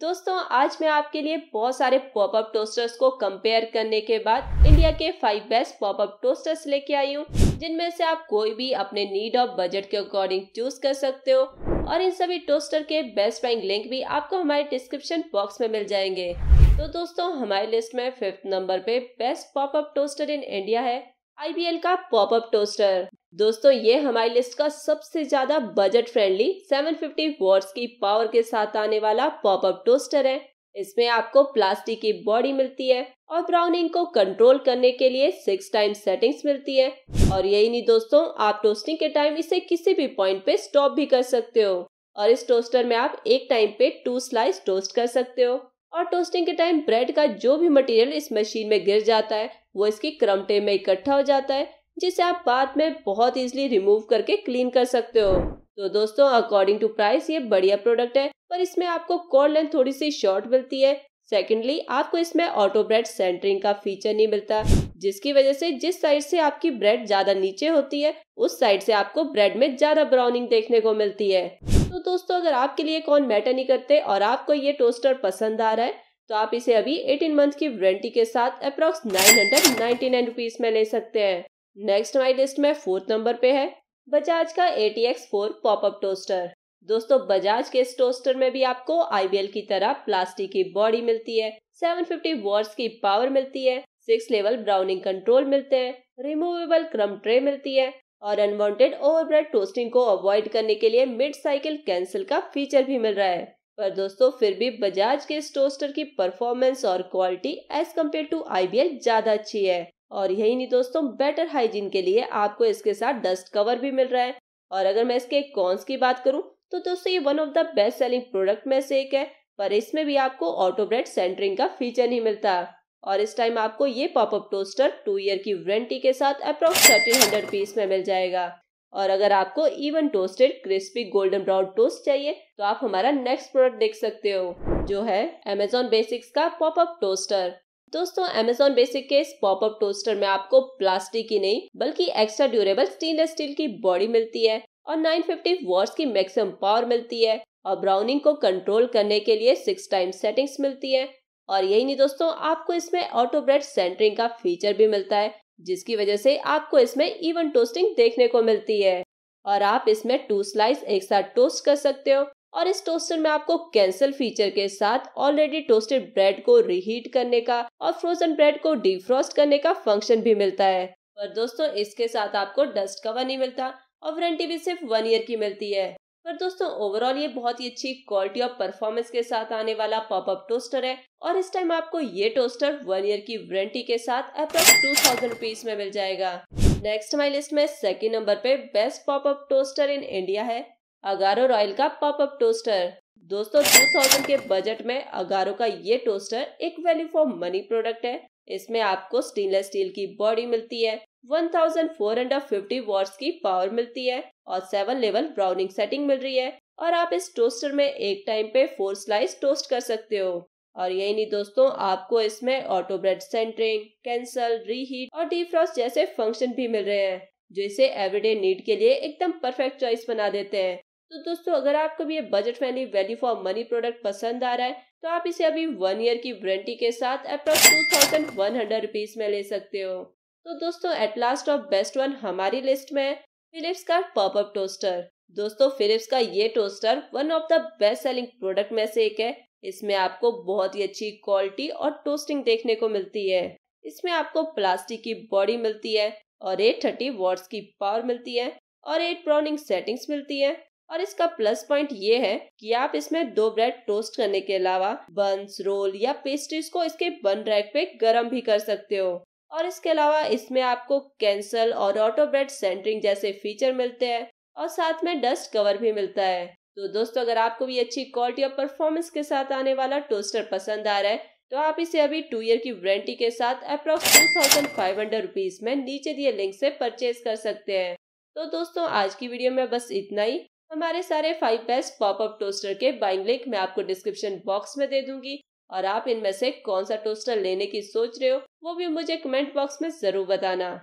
दोस्तों आज मैं आपके लिए बहुत सारे पॉपअप टोस्टर्स को कंपेयर करने के बाद इंडिया के फाइव बेस्ट पॉपअप टोस्टर्स लेके आई हूँ जिनमें से आप कोई भी अपने नीड और बजट के अकॉर्डिंग चूज कर सकते हो और इन सभी टोस्टर के बेस्ट बाइंग लिंक भी आपको हमारे डिस्क्रिप्शन बॉक्स में मिल जाएंगे तो दोस्तों हमारी लिस्ट में फिफ्थ नंबर पे best popup toaster in India है आईबीएल का पॉपअप टोस्टर दोस्तों ये हमारी लिस्ट का सबसे ज्यादा बजट फ्रेंडली 750 फिफ्टी की पावर के साथ आने वाला पॉपअप टोस्टर है इसमें आपको प्लास्टिक की बॉडी मिलती है और ब्राउनिंग को कंट्रोल करने के लिए सिक्स टाइम सेटिंग्स मिलती है और यही नहीं दोस्तों आप टोस्टिंग के टाइम इसे किसी भी पॉइंट पे स्टॉप भी कर सकते हो और इस टोस्टर में आप एक टाइम पे टू स्लाइस टोस्ट कर सकते हो और टोस्टिंग के टाइम ब्रेड का जो भी मटेरियल इस मशीन में गिर जाता है वो इसके क्रमटे में इकट्ठा हो जाता है जिसे आप बाद में बहुत इजिली रिमूव करके क्लीन कर सकते हो तो दोस्तों अकॉर्डिंग टू प्राइस ये बढ़िया प्रोडक्ट है पर इसमें आपको कॉर्ड लेंथ थोड़ी सी शॉर्ट मिलती है सेकेंडली आपको इसमें ऑटो ब्रेड सेंटरिंग का फीचर नहीं मिलता जिसकी वजह से जिस साइड से आपकी ब्रेड ज्यादा नीचे होती है उस साइड से आपको ब्रेड में ज्यादा ब्राउनिंग देखने को मिलती है तो दोस्तों अगर आपके लिए कौन मैटर नहीं करते और आपको ये टोस्टर पसंद आ रहा है तो आप इसे अभी 18 मंथ की वारंटी के साथ अप्रॉक्स 999 रुपीज में ले सकते हैं नेक्स्ट माई लिस्ट में फोर्थ नंबर पे है बजाज का A T X four popup toaster दोस्तों बजाज के इस टोस्टर में भी आपको आईबीएल की तरह प्लास्टिक की बॉडी मिलती है 750 फिफ्टी की पावर मिलती है सिक्स लेवल ब्राउनिंग कंट्रोल मिलते हैं रिमूवेबल क्रम ट्रे मिलती है और अनवांटेड ओवरब्रेड टोस्टिंग को अवॉइड करने के लिए मिड साइकिल कैंसिल का फीचर भी मिल रहा है पर दोस्तों फिर भी बजाज के इस टोस्टर की परफॉर्मेंस और क्वालिटी एज कम्पेयर टू आई ज्यादा अच्छी है और यही नहीं दोस्तों बेटर हाइजीन के लिए आपको इसके साथ डस्ट कवर भी मिल रहा है और अगर मैं इसके कॉन्स की बात करूं तो दोस्तों ये one of the best selling product में से एक है पर इसमें भी आपको ऑटोब्रेड सेंटरिंग का फीचर नहीं मिलता और इस टाइम आपको ये पॉपअप टोस्टर टू ईयर की वारंटी के साथ अप्रोक्स थर्टीन हंड्रेड पीस में मिल जाएगा और अगर आपको even toasted crispy golden brown toast चाहिए तो आप हमारा नेक्स्ट प्रोडक्ट देख सकते हो जो है अमेजोन बेसिक्स का पॉपअप टोस्टर दोस्तों अमेजोन बेसिक के इस पॉपअप टोस्टर में आपको प्लास्टिक की नहीं बल्कि एक्स्ट्रा ड्यूरेबल स्टेनलेस स्टील की बॉडी मिलती है और 950 फिफ्टी वॉट्स की मैक्सिमम पावर मिलती है और ब्राउनिंग को कंट्रोल करने के लिए सिक्स टाइम सेटिंग्स मिलती है और यही नहीं दोस्तों आपको इसमें ऑटो ब्रेड सेंटरिंग का फीचर भी मिलता है जिसकी वजह से आपको इसमें इवन टोस्टिंग देखने को मिलती है और आप इसमें टू स्लाइस एक साथ टोस्ट कर सकते हो और इस टोस्टर में आपको कैंसल फीचर के साथ ऑलरेडी टोस्टेड ब्रेड को रीहीट करने का और फ्रोजन ब्रेड को डिफ्रॉस्ट करने का फंक्शन भी मिलता है पर दोस्तों इसके साथ आपको डस्ट कवर नहीं मिलता और वारंटी भी सिर्फ वन ईयर की मिलती है पर दोस्तों ओवरऑल ये बहुत ही अच्छी क्वालिटी और परफॉर्मेंस के साथ आने वाला पॉपअप टोस्टर है और इस टाइम आपको ये टोस्टर वन ईयर की वारंटी के साथ अप्रोक्स टू थाउजेंड रुपीज में मिल जाएगा नेक्स्ट माई लिस्ट में सेकेंड नंबर पे best popup toaster in India है अगारो रॉयल का पॉपअप टोस्टर दोस्तों 2000 के बजट में अगारो का ये टोस्टर एक वैल्यू फॉर मनी प्रोडक्ट है इसमें आपको स्टेनलेस स्टील की बॉडी मिलती है 1450 वॉट्स की पावर मिलती है और सेवन लेवल ब्राउनिंग सेटिंग मिल रही है और आप इस टोस्टर में एक टाइम पे फोर स्लाइस टोस्ट कर सकते हो और यही नहीं दोस्तों आपको इसमें auto bread centering cancel reheat और डीफ्रॉस्ट जैसे फंक्शन भी मिल रहे हैं जो इसे एवरीडे नीड के लिए एकदम परफेक्ट चॉइस बना देते हैं तो दोस्तों अगर आपको भी ये budget friendly value for money product पसंद आ रहा है तो आप इसे अभी वन ईयर की वारंटी के साथ approx two thousand one hundred rupees में ले सकते हो तो दोस्तों एट लास्ट और बेस्ट वन हमारी लिस्ट में है फिलिप्स का पॉपअप टोस्टर दोस्तों फिलिप्स का ये toaster one of the best selling product में से एक है इसमें आपको बहुत ही अच्छी क्वालिटी और टोस्टिंग देखने को मिलती है इसमें आपको प्लास्टिक की बॉडी मिलती है और एट थर्टी वॉट्स की पावर मिलती है और एट ब्राउनिंग सेटिंग्स मिलती है और इसका प्लस पॉइंट ये है कि आप इसमें दो ब्रेड टोस्ट करने के अलावा बंस रोल या पेस्ट्रीज को इसके बन रैक पे गर्म भी कर सकते हो और इसके अलावा इसमें आपको कैंसल और ऑटो ब्रेड सेंटरिंग जैसे फीचर मिलते हैं और साथ में डस्ट कवर भी मिलता है तो दोस्तों अगर आपको भी अच्छी क्वालिटी और परफॉर्मेंस के साथ आने वाला टोस्टर पसंद आ रहा है तो आप इसे अभी टू ईयर की वारंटी के साथ approx two thousand five hundred rupees में नीचे दिए लिंक से परचेज कर सकते हैं तो दोस्तों आज की वीडियो में बस इतना ही हमारे सारे फाइव बेस्ट पॉपअप टोस्टर के बाइंग लिंक मैं आपको डिस्क्रिप्शन बॉक्स में दे दूंगी और आप इनमें से कौन सा टोस्टर लेने की सोच रहे हो वो भी मुझे कमेंट बॉक्स में जरूर बताना